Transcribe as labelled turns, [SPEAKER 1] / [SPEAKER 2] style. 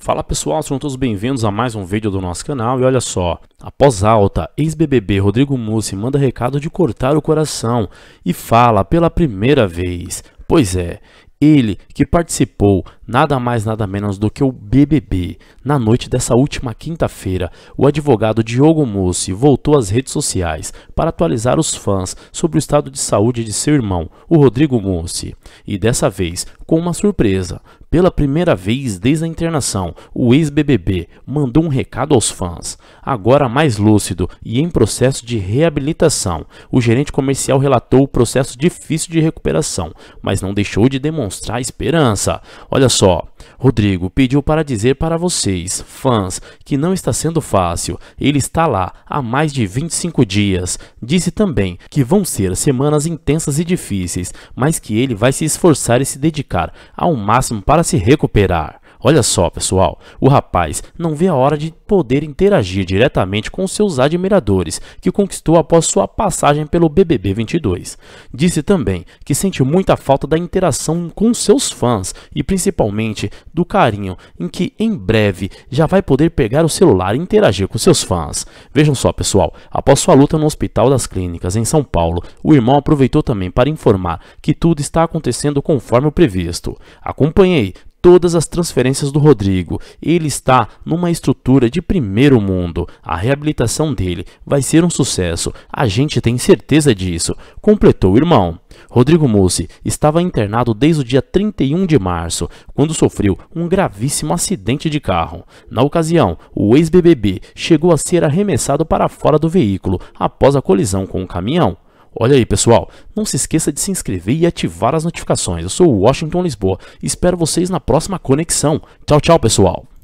[SPEAKER 1] Fala pessoal, sejam todos bem-vindos a mais um vídeo do nosso canal e olha só, após alta, ex-BBB Rodrigo Mussi manda recado de cortar o coração e fala pela primeira vez. Pois é, ele que participou nada mais nada menos do que o BBB. Na noite dessa última quinta-feira, o advogado Diogo Mussi voltou às redes sociais para atualizar os fãs sobre o estado de saúde de seu irmão, o Rodrigo Mussi. E dessa vez, com uma surpresa. Pela primeira vez desde a internação, o ex-BBB mandou um recado aos fãs. Agora mais lúcido e em processo de reabilitação, o gerente comercial relatou o processo difícil de recuperação, mas não deixou de demonstrar demonstrar esperança. Olha só, Rodrigo pediu para dizer para vocês, fãs, que não está sendo fácil. Ele está lá há mais de 25 dias. Disse também que vão ser semanas intensas e difíceis, mas que ele vai se esforçar e se dedicar ao máximo para se recuperar. Olha só, pessoal, o rapaz não vê a hora de poder interagir diretamente com seus admiradores, que conquistou após sua passagem pelo BBB 22. Disse também que sente muita falta da interação com seus fãs e principalmente do carinho, em que em breve já vai poder pegar o celular e interagir com seus fãs. Vejam só, pessoal, após sua luta no Hospital das Clínicas em São Paulo, o irmão aproveitou também para informar que tudo está acontecendo conforme o previsto. Acompanhei todas as transferências do Rodrigo. Ele está numa estrutura de primeiro mundo. A reabilitação dele vai ser um sucesso. A gente tem certeza disso, completou o irmão. Rodrigo Mussi estava internado desde o dia 31 de março, quando sofreu um gravíssimo acidente de carro. Na ocasião, o ex-BBB chegou a ser arremessado para fora do veículo após a colisão com o um caminhão. Olha aí, pessoal, não se esqueça de se inscrever e ativar as notificações. Eu sou o Washington Lisboa e espero vocês na próxima conexão. Tchau, tchau, pessoal.